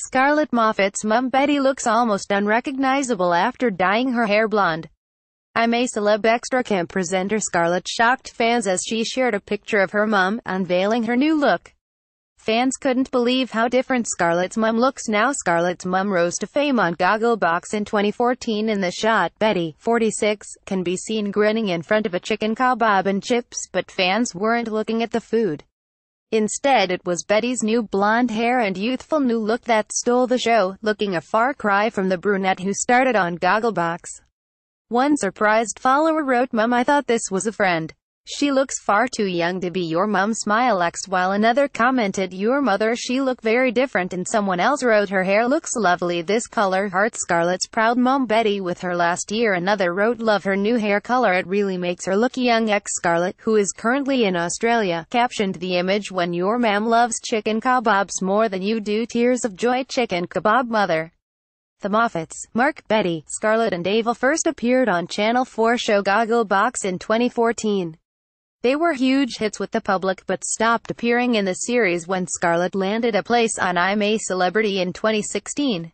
Scarlett Moffat's mum Betty looks almost unrecognizable after dyeing her hair blonde. I'm a Celeb Extra Camp presenter Scarlett shocked fans as she shared a picture of her mum, unveiling her new look. Fans couldn't believe how different Scarlett's mum looks now. Scarlett's mum rose to fame on Gogglebox in 2014. In the shot, Betty, 46, can be seen grinning in front of a chicken kebab and chips, but fans weren't looking at the food. Instead it was Betty's new blonde hair and youthful new look that stole the show, looking a far cry from the brunette who started on Gogglebox. One surprised follower wrote Mum I thought this was a friend. She looks far too young to be your mum smile X while another commented your mother she look very different and someone else wrote her hair looks lovely this color heart Scarlett's proud mom Betty with her last year another wrote love her new hair color it really makes her look young X Scarlett who is currently in Australia captioned the image when your mom loves chicken kebabs more than you do tears of joy chicken kebab mother the Moffats, Mark, Betty, Scarlett and Ava first appeared on Channel 4 show Gogglebox in 2014. They were huge hits with the public but stopped appearing in the series when Scarlett landed a place on I'm a Celebrity in 2016.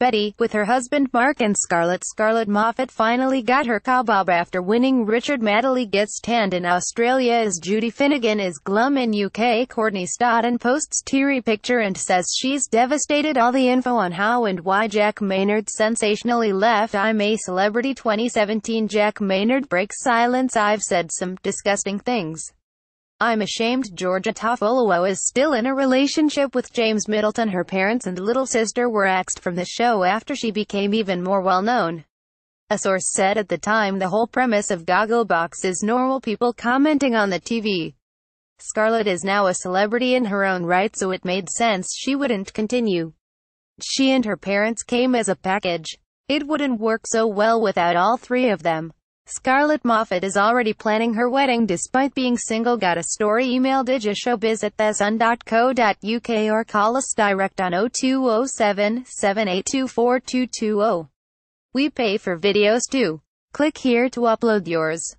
Betty, with her husband Mark and Scarlett. Scarlett Moffat finally got her kabob after winning Richard Madeley gets tanned in Australia as Judy Finnegan is glum in UK. Courtney Stodden posts teary picture and says she's devastated all the info on how and why Jack Maynard sensationally left I'm a Celebrity 2017 Jack Maynard breaks silence I've said some disgusting things. I'm ashamed Georgia Toffolo is still in a relationship with James Middleton. Her parents and little sister were axed from the show after she became even more well-known. A source said at the time the whole premise of Gogglebox is normal people commenting on the TV. Scarlett is now a celebrity in her own right so it made sense she wouldn't continue. She and her parents came as a package. It wouldn't work so well without all three of them. Scarlett Moffat is already planning her wedding despite being single. Got a story? Email digishowbiz at thesun.co.uk or call us direct on 0207 7824 We pay for videos too. Click here to upload yours.